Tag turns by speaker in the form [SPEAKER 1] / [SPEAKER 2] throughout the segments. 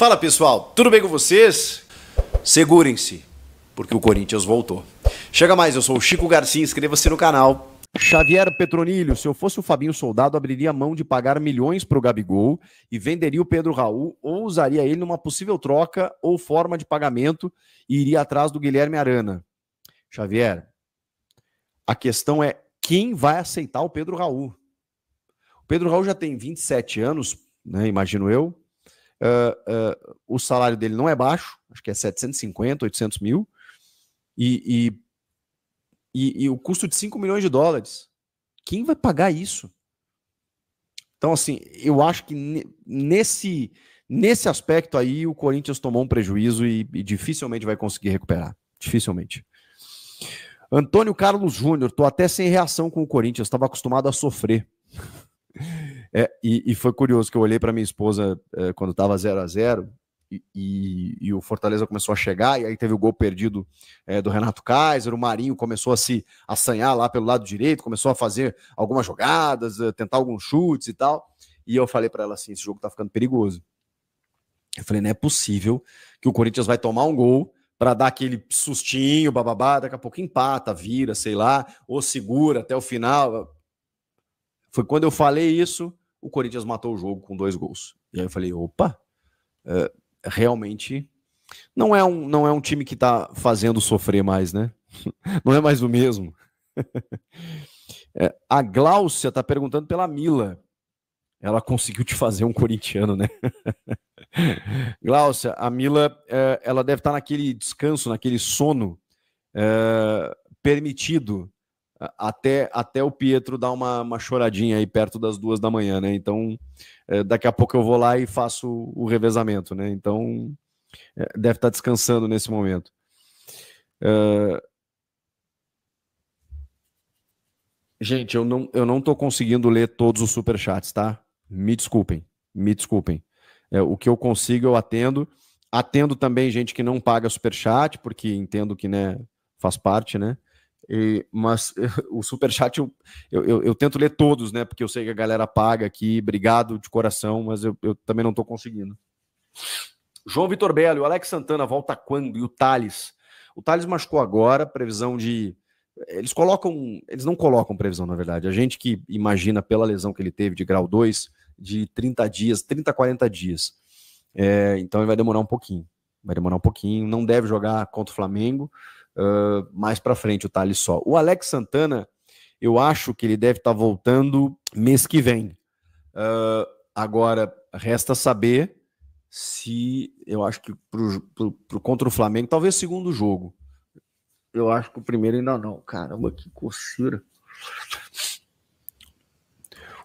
[SPEAKER 1] Fala pessoal, tudo bem com vocês? Segurem-se, porque o Corinthians voltou. Chega mais, eu sou o Chico Garcia, inscreva-se no canal. Xavier Petronilho, se eu fosse o Fabinho Soldado, abriria mão de pagar milhões para o Gabigol e venderia o Pedro Raul ou usaria ele numa possível troca ou forma de pagamento e iria atrás do Guilherme Arana. Xavier, a questão é quem vai aceitar o Pedro Raul? O Pedro Raul já tem 27 anos, né, imagino eu, Uh, o salário dele não é baixo, acho que é 750, 800 mil, e, e, e, o custo de 5 milhões de dólares. Quem vai pagar isso? Então, assim, eu acho que nesse, nesse aspecto aí o Corinthians tomou um prejuízo e, e dificilmente vai conseguir recuperar. Dificilmente. Antônio Carlos Júnior, tô até sem reação com o Corinthians, estava acostumado a sofrer. É, e, e, foi curioso que eu olhei para minha esposa é, quando estava 0 a 0 e, e, o Fortaleza começou a chegar, e aí teve o gol perdido é, do Renato Kaiser, o Marinho começou a se assanhar lá pelo lado direito, começou a fazer algumas jogadas, é, tentar alguns chutes e tal. E eu falei para ela assim: esse jogo está ficando perigoso. Eu falei: não é possível que o Corinthians vai tomar um gol para dar aquele sustinho, bababá, daqui a pouco empata, vira, sei lá, ou segura até o final. Foi quando eu falei isso o Corinthians matou o jogo com dois gols. E aí eu falei, opa, é, realmente não é, um, não é um time que está fazendo sofrer mais, né? Não é mais o mesmo. É, a Gláucia está perguntando pela Mila. Ela conseguiu te fazer um corintiano, né? Gláucia, a Mila, é, ela deve estar tá naquele descanso, naquele sono é, permitido até, até o Pietro dar uma, uma choradinha aí perto das duas da manhã, né? Então, é, daqui a pouco eu vou lá e faço o revezamento, né? Então, é, deve estar tá descansando nesse momento. É... Gente, eu não, eu não tô conseguindo ler todos os superchats, tá? Me desculpem, me desculpem. É, o que eu consigo, eu atendo. Atendo também gente que não paga superchat, porque entendo que, né, faz parte, né? E, mas o superchat eu, eu, eu, eu, tento ler todos, né? Porque eu sei que a galera paga aqui. Obrigado de coração, mas eu, eu também não estou conseguindo. João Vitor Belo, o Alex Santana volta quando? E o Thales? O Thales machucou agora, previsão de. Eles colocam. Eles não colocam previsão, na verdade. A gente que imagina pela lesão que ele teve de grau 2, de 30 dias, 30, 40 dias. É, então ele vai demorar um pouquinho. Vai demorar um pouquinho. Não deve jogar contra o Flamengo uh, mais para frente, o Thales só. O Alex Santana, eu acho que ele deve estar tá voltando mês que vem. Uh, agora, resta saber se eu acho que pro, pro, pro, contra o Flamengo, talvez segundo jogo. Eu acho que o primeiro ainda não. Caramba, que coceira.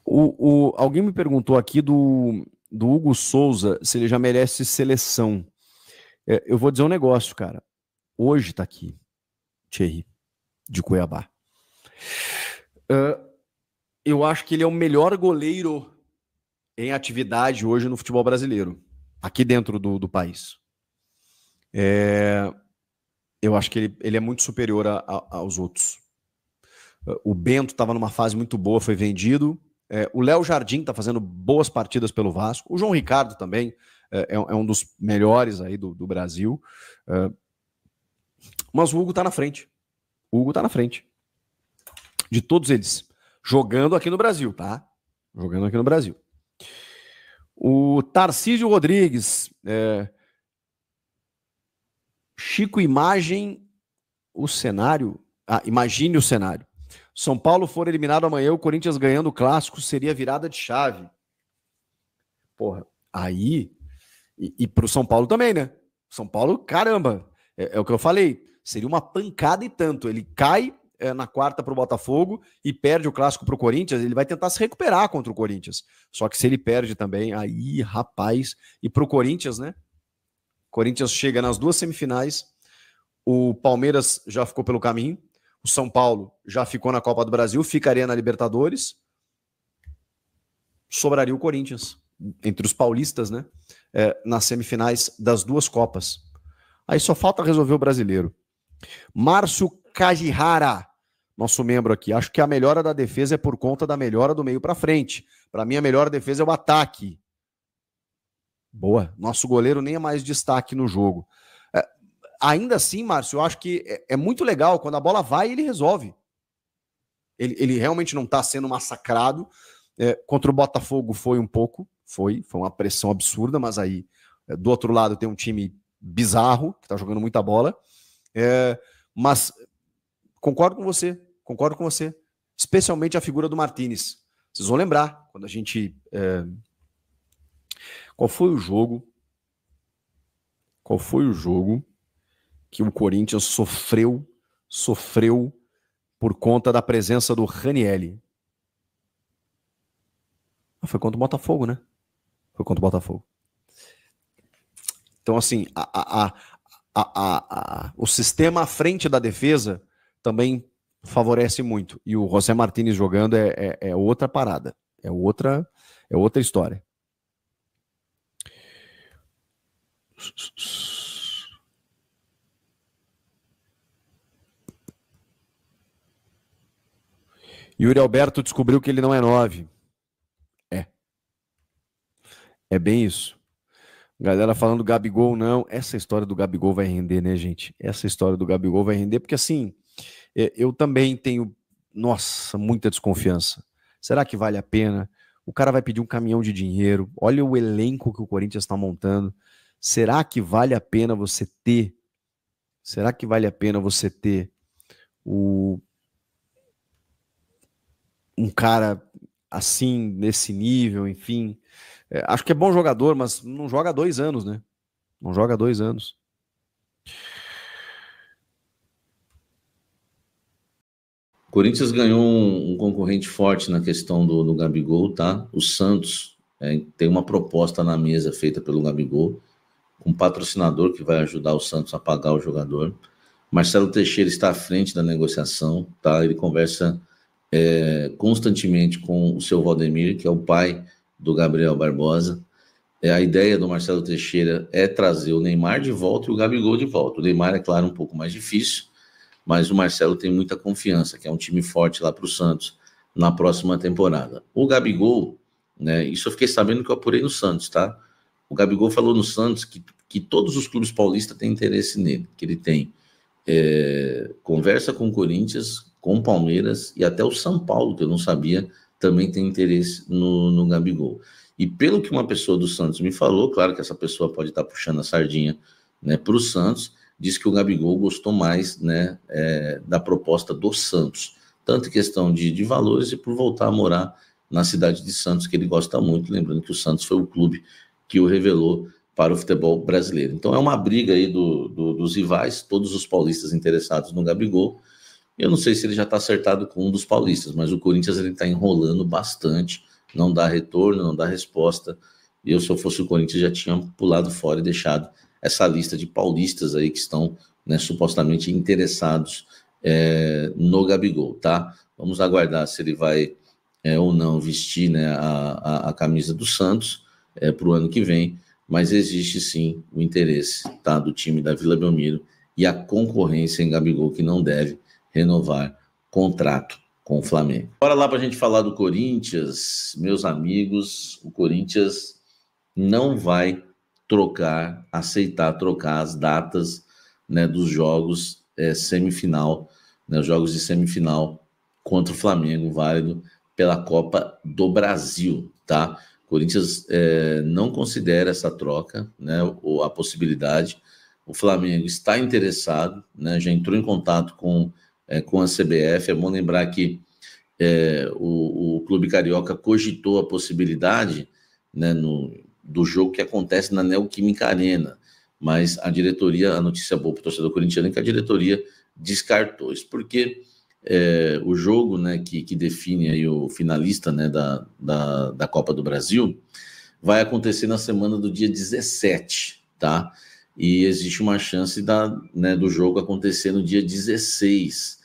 [SPEAKER 1] O, o, alguém me perguntou aqui do, do Hugo Souza se ele já merece seleção. É, eu vou dizer um negócio, cara. Hoje está aqui, Thierry, de Cuiabá. Uh, eu acho que ele é o melhor goleiro em atividade hoje no futebol brasileiro, aqui dentro do, do país. É, eu acho que ele, ele é muito superior a, a, aos outros. O Bento estava numa fase muito boa, foi vendido. É, o Léo Jardim está fazendo boas partidas pelo Vasco. O João Ricardo também é, é um é dos melhores aí do, do Brasil. Mas o Hugo tá na frente. O Hugo tá na frente. De todos eles. Jogando aqui no Brasil, tá? Jogando aqui no Brasil. O Tarcísio Rodrigues. É... Chico, imagem o cenário. Ah, imagine o cenário. São Paulo for eliminado amanhã, o Corinthians ganhando o clássico seria virada de chave. Porra, aí. E, e pro São Paulo também, né? São Paulo, caramba. É, é o que eu falei. Seria uma pancada e tanto. Ele cai é, na quarta para o Botafogo e perde o clássico para o Corinthians. Ele vai tentar se recuperar contra o Corinthians. Só que se ele perde também, aí, rapaz. E para o Corinthians, né? Corinthians chega nas duas semifinais. O Palmeiras já ficou pelo caminho. O São Paulo já ficou na Copa do Brasil, ficaria na Libertadores. Sobraria o Corinthians entre os paulistas, né? É, nas semifinais das duas Copas. Aí só falta resolver o brasileiro. Márcio Kajihara, nosso membro aqui. Acho que a melhora da defesa é por conta da melhora do meio para frente. Para mim, a melhor defesa é o ataque. Boa. Nosso goleiro nem é mais destaque no jogo. É, ainda assim, Márcio, eu acho que é, é, muito legal. Quando a bola vai, ele resolve. Ele, ele realmente não está sendo massacrado. É, contra o Botafogo foi um pouco. Foi, foi uma pressão absurda, mas aí é, do outro lado tem um time bizarro que está jogando muita bola. É, mas concordo com você, concordo com você. Especialmente a figura do Martinez. Vocês vão lembrar, quando a gente. É... Qual foi o jogo? Qual foi o jogo que o Corinthians sofreu, sofreu por conta da presença do Ranielli? Ah, foi contra o Botafogo, né? Foi contra o Botafogo. Então, assim, a, a, a, a, o sistema à frente da defesa também favorece muito. E o José Martinez jogando é, é, é outra parada, é outra, é outra história. Yuri Alberto descobriu que ele não é nove. É. É bem isso. Galera falando Gabigol não. Essa história do Gabigol vai render, né, gente? Essa história do Gabigol vai render, porque assim, eu também tenho, nossa, muita desconfiança. Será que vale a pena? O cara vai pedir um caminhão de dinheiro. Olha o elenco que o Corinthians está montando. Será que vale a pena você ter? Será que vale a pena você ter o um cara assim nesse nível, enfim? É, acho que é bom jogador, mas não joga há dois anos, né? Não joga há dois anos.
[SPEAKER 2] Corinthians ganhou um, um, concorrente forte na questão do, do Gabigol, tá? O Santos é, tem uma proposta na mesa feita pelo Gabigol, um patrocinador que vai ajudar o Santos a pagar o jogador. Marcelo Teixeira está à frente da negociação, tá? Ele conversa é, constantemente com o seu Valdemir, que é o pai do Gabriel Barbosa. É, a ideia do Marcelo Teixeira é trazer o Neymar de volta e o Gabigol de volta. O Neymar, é claro, um pouco mais difícil, mas o Marcelo tem muita confiança, que é um time forte lá para o Santos na próxima temporada. O Gabigol, né, isso eu fiquei sabendo que eu apurei no Santos, tá? O Gabigol falou no Santos que, que todos os clubes paulistas têm interesse nele, que ele tem é, conversa com o Corinthians, com o Palmeiras e até o São Paulo, que eu não sabia também tem interesse no, no Gabigol. E pelo que uma pessoa do Santos me falou, claro que essa pessoa pode estar puxando a sardinha né, para o Santos, diz que o Gabigol gostou mais né, é, da proposta do Santos, tanto em questão de, de valores e por voltar a morar na cidade de Santos, que ele gosta muito, lembrando que o Santos foi o clube que o revelou para o futebol brasileiro. Então é uma briga aí do, do, dos rivais, todos os paulistas interessados no Gabigol, eu não sei se ele já está acertado com um dos paulistas, mas o Corinthians ele está enrolando bastante, não dá retorno, não dá resposta. E eu, se eu fosse o Corinthians, já tinha pulado fora e deixado essa lista de paulistas aí que estão né, supostamente interessados é, no Gabigol, tá? Vamos aguardar se ele vai é, ou não vestir né, a, a, a, camisa do Santos é, para o ano que vem, mas existe sim o interesse tá, do time da Vila Belmiro e a concorrência em Gabigol que não deve renovar contrato com o Flamengo. Bora lá para a gente falar do Corinthians, meus amigos. O Corinthians não vai trocar, aceitar trocar as datas né, dos jogos é, semifinal, né, jogos de semifinal contra o Flamengo, válido pela Copa do Brasil, tá? O Corinthians é, não considera essa troca, né, ou a possibilidade. O Flamengo está interessado, né, já entrou em contato com é, com a CBF. É bom lembrar que é, o, o, Clube Carioca cogitou a possibilidade né, no, do jogo que acontece na Neoquímica Arena, mas a diretoria, a notícia boa para o torcedor corintiano é que a diretoria descartou isso, porque é, o jogo né, que, que, define aí o finalista né, da, da, da Copa do Brasil vai acontecer na semana do dia 17, tá? e existe uma chance da, né, do jogo acontecer no dia 16.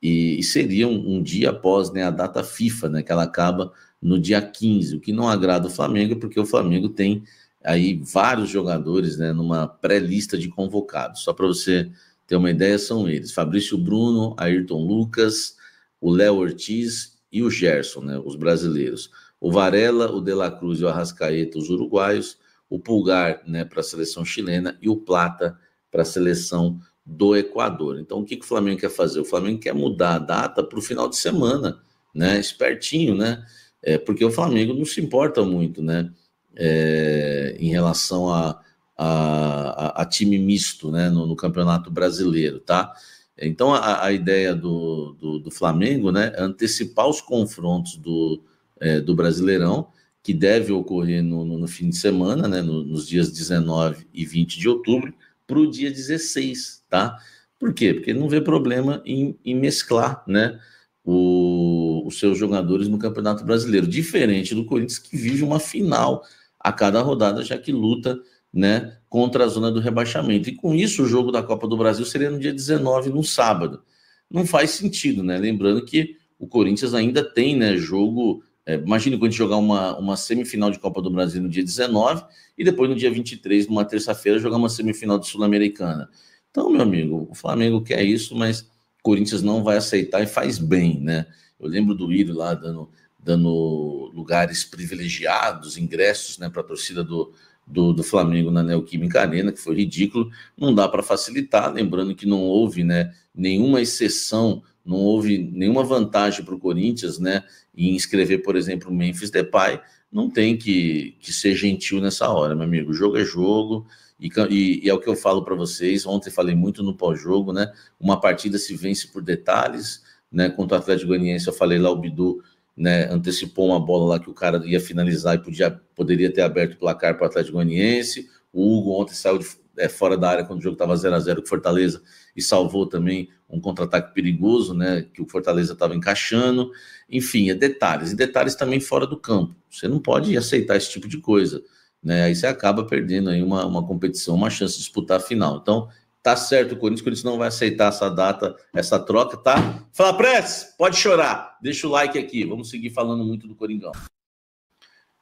[SPEAKER 2] E, e seria um, um, dia após né, a data FIFA, né, que ela acaba no dia 15, o que não agrada o Flamengo, porque o Flamengo tem aí vários jogadores né, numa pré-lista de convocados. Só para você ter uma ideia, são eles: Fabrício Bruno, Ayrton Lucas, o Léo Ortiz e o Gerson, né, os brasileiros. O Varela, o De La Cruz e o Arrascaeta, os uruguaios o pulgar né, para a seleção chilena e o plata para a seleção do Equador. Então, o que, que o Flamengo quer fazer? O Flamengo quer mudar a data para o final de semana, né? Espertinho, né? É, porque o Flamengo não se importa muito, né? É, em relação a, a, a, time misto, né? No, no Campeonato Brasileiro, tá? Então, a, a ideia do, do, do, Flamengo, né? É antecipar os confrontos do, é, do Brasileirão que deve ocorrer no, no, no fim de semana, né, no, nos dias 19 e 20 de outubro, para o dia 16, tá? Por quê? Porque não vê problema em, em mesclar, né, o, os seus jogadores no Campeonato Brasileiro, diferente do Corinthians que vive uma final a cada rodada, já que luta, né, contra a zona do rebaixamento. E com isso, o jogo da Copa do Brasil seria no dia 19, no sábado. Não faz sentido, né? Lembrando que o Corinthians ainda tem, né, jogo é, quando a gente jogar uma, uma semifinal de Copa do Brasil no dia 19 e depois no dia 23, numa terça-feira, jogar uma semifinal de Sul-Americana. Então, meu amigo, o Flamengo quer isso, mas o Corinthians não vai aceitar e faz bem, né? Eu lembro do Írio lá dando, dando lugares privilegiados, ingressos né, para a torcida do, do, do, Flamengo na Neoquímica Arena, que foi ridículo. Não dá para facilitar, lembrando que não houve né, nenhuma exceção não houve nenhuma vantagem para o Corinthians, né, em inscrever, por exemplo, o Memphis Depay, não tem que, que ser gentil nessa hora, meu amigo. O jogo é jogo, e, e, e é o que eu falo para vocês. Ontem falei muito no pós-jogo, né? Uma partida se vence por detalhes, né? Contra o Atlético Goianiense, eu falei lá, o Bidu né, antecipou uma bola lá que o cara ia finalizar e podia, poderia ter aberto o placar para o Atlético Goianiense. O Hugo ontem saiu de, é, fora da área quando o jogo estava 0 a 0 com Fortaleza e salvou também um contra-ataque perigoso, né, que o Fortaleza estava encaixando, enfim, é detalhes, e detalhes também fora do campo. Você não pode aceitar esse tipo de coisa, né? Aí você acaba perdendo aí uma, uma competição, uma chance de disputar a final. Então, tá certo o Corinthians, o Corinthians não vai aceitar essa data, essa troca, tá? Fala Press, pode chorar. Deixa o like aqui. Vamos seguir falando muito do Coringão.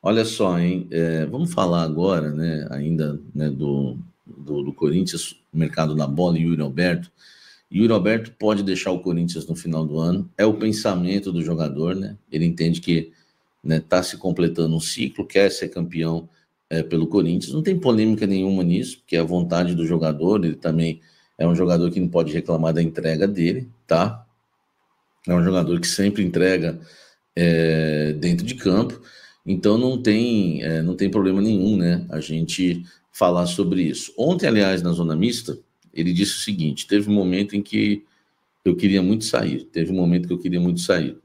[SPEAKER 2] Olha só, hein? É, vamos falar agora, né, ainda, né, do, do, do Corinthians, mercado da bola e Yuri Alberto. E o pode deixar o Corinthians no final do ano. É o pensamento do jogador, né? Ele entende que está né, tá se completando um ciclo, quer ser campeão é, pelo Corinthians. Não tem polêmica nenhuma nisso, porque é a vontade do jogador. Ele também é um jogador que não pode reclamar da entrega dele, tá? É um jogador que sempre entrega é, dentro de campo. Então não tem, é, não tem problema nenhum, né? A gente falar sobre isso. Ontem, aliás, na Zona Mista, ele disse o seguinte: teve um momento em que eu queria muito sair, teve um momento que eu queria muito sair.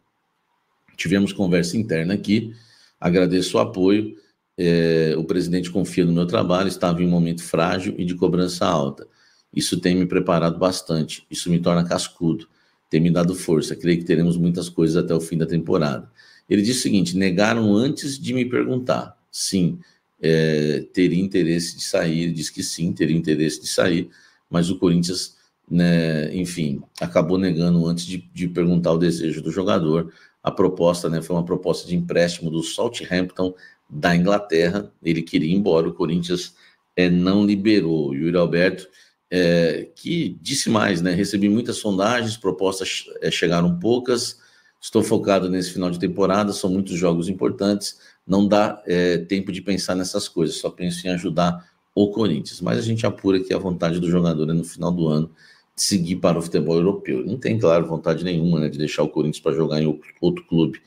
[SPEAKER 2] Tivemos conversa interna aqui, agradeço o apoio. É, o presidente confia no meu trabalho, estava em um momento frágil e de cobrança alta. Isso tem me preparado bastante, isso me torna cascudo, tem me dado força. Creio que teremos muitas coisas até o fim da temporada. Ele disse o seguinte: negaram antes de me perguntar. Sim, é, teria interesse de sair, diz que sim, teria interesse de sair mas o Corinthians, né, enfim, acabou negando antes de, de, perguntar o desejo do jogador. A proposta né, foi uma proposta de empréstimo do Southampton da Inglaterra. Ele queria ir embora, o Corinthians é, não liberou. Júlio Alberto, é, que disse mais, né? Recebi muitas sondagens, propostas é, chegaram poucas. Estou focado nesse final de temporada, são muitos jogos importantes. Não dá é, tempo de pensar nessas coisas, só penso em ajudar o Corinthians. Mas a gente apura que a vontade do jogador é no final do ano de seguir para o futebol europeu. Não tem, claro, vontade nenhuma né, de deixar o Corinthians para jogar em outro clube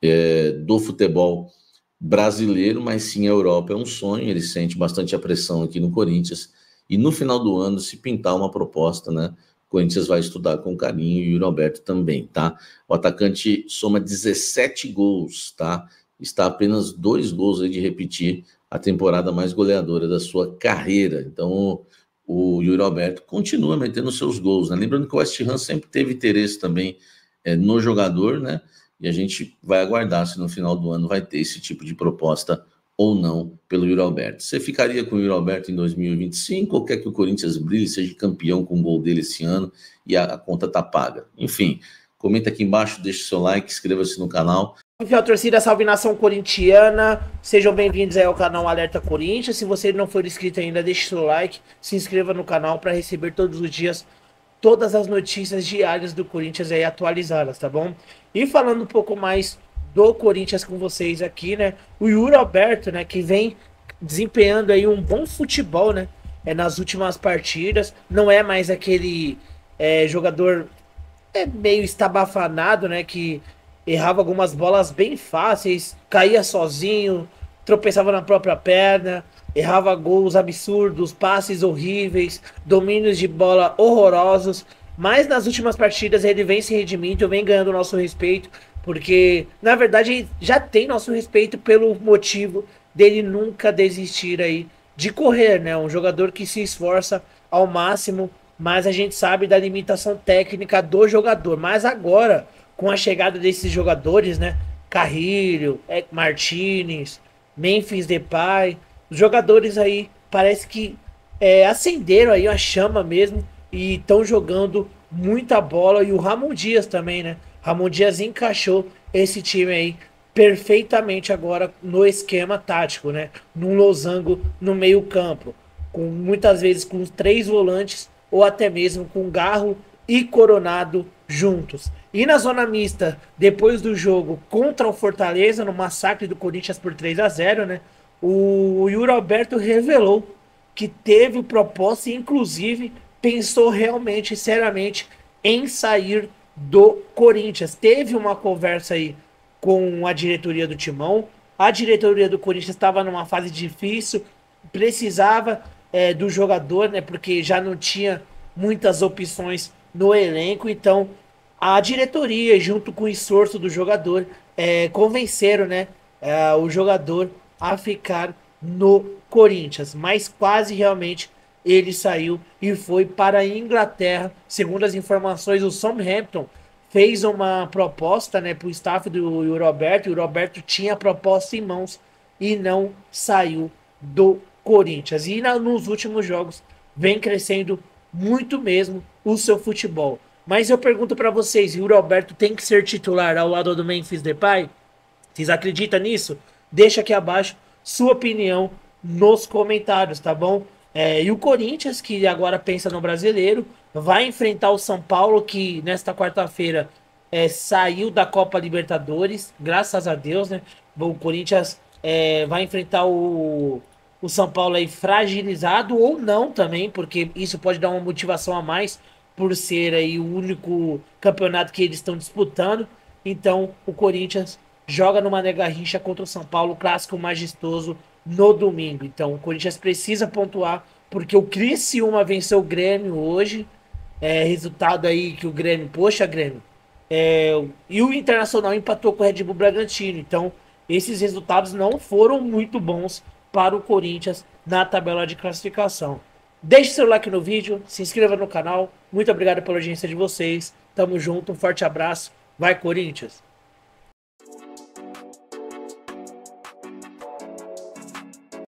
[SPEAKER 2] é, do futebol brasileiro, mas sim a Europa é um sonho. Ele sente bastante a pressão aqui no Corinthians. E no final do ano, se pintar uma proposta, né? O Corinthians vai estudar com carinho e o Roberto também, tá? O atacante soma 17 gols, tá? Está apenas dois gols aí de repetir a temporada mais goleadora da sua carreira. Então, o Yuri Alberto continua metendo seus gols. Né? Lembrando que o West Ham sempre teve interesse também é, no jogador, né? E a gente vai aguardar se no final do ano vai ter esse tipo de proposta ou não pelo Yuri Alberto. Você ficaria com o Yuri Alberto em 2025 ou quer que o Corinthians brilhe, seja campeão com o gol dele esse ano e a, a conta tá paga? Enfim, comenta aqui embaixo, deixe seu like, inscreva-se no canal
[SPEAKER 3] Fiel torcida, salve nação corintiana. Sejam bem-vindos ao canal Alerta Corinthians. Se você não for inscrito ainda, deixe seu like, se inscreva no canal para receber todos os dias todas as notícias diárias do Corinthians aí atualizadas, tá bom? E falando um pouco mais do Corinthians com vocês aqui, né? O Yuri Alberto, né, que vem desempenhando aí um bom futebol, né? É nas últimas partidas, não é mais aquele é, jogador é meio estabafanado, né, que errava algumas bolas bem fáceis, caía sozinho, tropeçava na própria perna, errava gols absurdos, passes horríveis, domínios de bola horrorosos. Mas nas últimas partidas ele vem se redimindo, vem ganhando nosso respeito, porque na verdade já tem nosso respeito pelo motivo dele nunca desistir aí de correr, né? Um jogador que se esforça ao máximo, mas a gente sabe da limitação técnica do jogador. Mas agora com a chegada desses jogadores, né? Carrilho, é, Martinez, Memphis Depay, os jogadores aí parece que é, acenderam aí a chama mesmo e estão jogando muita bola e o Ramon Dias também, né? Ramon Dias encaixou esse time aí perfeitamente agora no esquema tático, né? Num losango no meio campo, com muitas vezes com três volantes ou até mesmo com Garro e Coronado juntos. E na zona mista, depois do jogo contra o Fortaleza, no massacre do Corinthians por 3 a 0 né? O Yuri Alberto revelou que teve proposta e, inclusive, pensou realmente, seriamente, em sair do Corinthians. Teve uma conversa aí com a diretoria do Timão. A diretoria do Corinthians estava numa fase difícil, precisava é, do jogador, né? Porque já não tinha muitas opções no elenco. Então, a diretoria, junto com o esforço do jogador, é, convenceram né, é, o jogador a ficar no Corinthians, mas quase realmente ele saiu e foi para a Inglaterra. Segundo as informações, o Southampton fez uma proposta né, para o staff do Roberto, e o Roberto tinha a proposta em mãos e não saiu do Corinthians. E na, nos últimos jogos vem crescendo muito mesmo o seu futebol. Mas eu pergunto para vocês, o Alberto tem que ser titular ao lado do Memphis Depay? Vocês acreditam nisso? Deixa aqui abaixo sua opinião nos comentários, tá bom? É, e o Corinthians, que agora pensa no brasileiro, vai enfrentar o São Paulo, que nesta quarta-feira é, saiu da Copa Libertadores, graças a Deus, né? O Corinthians é, vai enfrentar o, o São Paulo aí fragilizado ou não também, porque isso pode dar uma motivação a mais por ser aí o único campeonato que eles estão disputando. Então, o Corinthians joga no Mané Garrincha contra o São Paulo, clássico majestoso no domingo. Então, o Corinthians precisa pontuar porque o Criciúma venceu o Grêmio hoje. É, resultado aí que o Grêmio, poxa, Grêmio. É, e o Internacional empatou com o Red Bull Bragantino. Então, esses resultados não foram muito bons para o Corinthians na tabela de classificação. Deixe seu like no vídeo, se inscreva no canal, muito obrigado pela audiência de vocês. Tamo junto, um forte abraço. Vai, Corinthians!